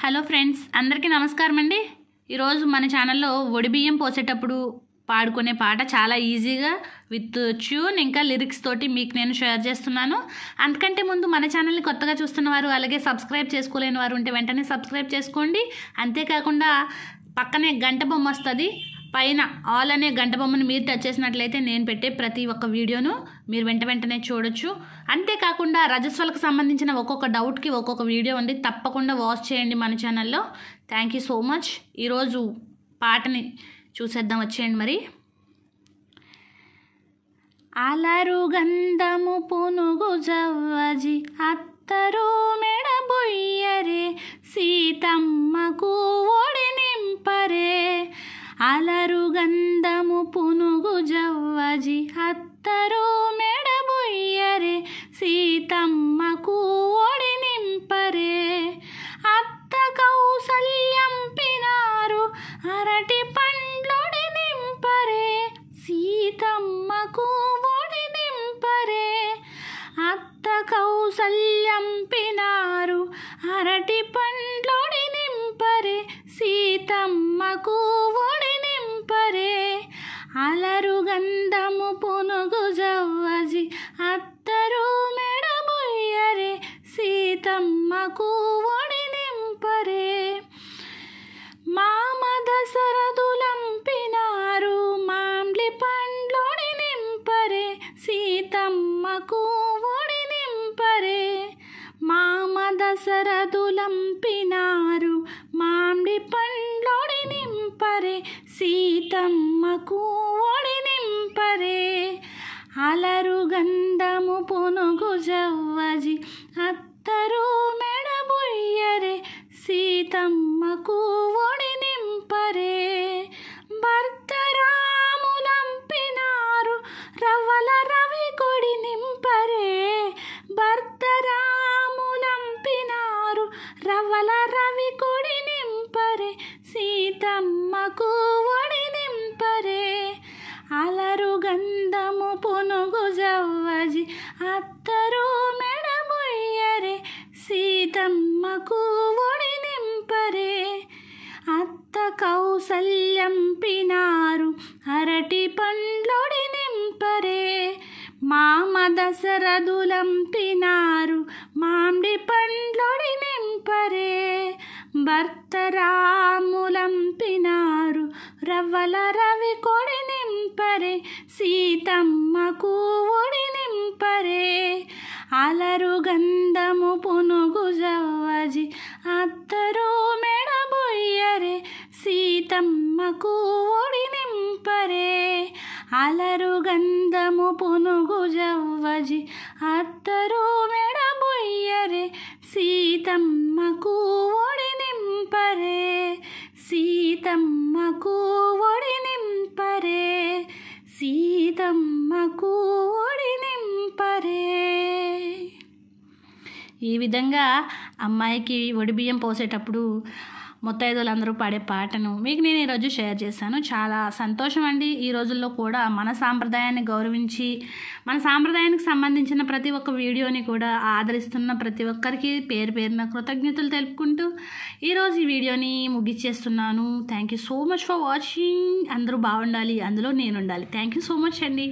hello friends అందరికీ నమస్కారం అండి ఈరోజు మన ఛానల్లో బియ్యం పోసేటప్పుడు పాడుకునే పాట చాలా ఈజీగా విత్ ట్యూన్ ఇంకా లిరిక్స్ తోటి మీకు నేను షేర్ చేస్తున్నాను అంతకంటే ముందు మన ఛానల్ని కొత్తగా చూస్తున్న వారు అలాగే సబ్స్క్రైబ్ చేసుకోలేని వారు ఉంటే వెంటనే సబ్స్క్రైబ్ చేసుకోండి అంతేకాకుండా పక్కనే గంట బొమ్మ వస్తుంది పైన ఆల్ అనే గంట బొమ్మను మీరు టచ్ చేసినట్లయితే నేను పెట్టే ప్రతి ఒక్క వీడియోను మీరు వెంట వెంటనే చూడొచ్చు అంతేకాకుండా రజస్వలకు సంబంధించిన ఒక్కొక్క డౌట్కి ఒక్కొక్క వీడియో ఉంది తప్పకుండా వాచ్ చేయండి మన ఛానల్లో థ్యాంక్ యూ సో మచ్ ఈరోజు పాటని చూసేద్దాం వచ్చేయండి మరి అలరు గంధము పునుగు జవ్వజి అత్తరు మెడబొయ్యరే సీతమ్మకు పండ్లోడి నింపరే సీతమ్మకు ఒడి నింపరే అలరు గంధము పునుగు జవ్వజి అత్తరు మెడబొయ్యరే సీతమ్మకు దశరథులంపినారు మామిడి పండ్లోడి నింపరే సీతమ్మకు ఒడి నింపరే అలరు గంధము పునుగు జవ్వజి అత్తరు మెడబుయ్యరే సీతమ్మకు ఒడి నింపరే కౌసల్యం పినారు అరటి పండ్లొడి నింపరే మామ దశరథులంపినారు మామిడి పండ్లొడి నింపరే భర్త రాములంపినారు రవ్వల రవి కొడి నింపరే సీతమ్మ కూవుడి నింపరే అలరు గంధము పునుగు జవ్వజి అత్తరు నమకు ఒడి నింపరే అలరు గంధము పునుగు జవ్వజి అత్తరు మెడబొయ్యరే సీతమ్మకు ఒడి నింపరే సీతమ్మకు ఒడి నింపరే సీతమ్మకు ఒడి నింపరే ఈ విధంగా అమ్మాయికి ఒడిబియ్యం పోసేటప్పుడు ముత్తైదులందరూ పాడే పాటను మీకు నేను ఈరోజు షేర్ చేశాను చాలా సంతోషం అండి ఈ రోజుల్లో కూడా మన సాంప్రదాయాన్ని గౌరవించి మన సాంప్రదాయానికి సంబంధించిన ప్రతి ఒక్క వీడియోని కూడా ఆదరిస్తున్న ప్రతి ఒక్కరికి పేరు పేరున కృతజ్ఞతలు తెలుపుకుంటూ ఈరోజు ఈ వీడియోని ముగిచ్చేస్తున్నాను thank you so much for watching అందరూ బాగుండాలి అందులో నేను ఉండాలి థ్యాంక్ యూ సో మచ్ అండి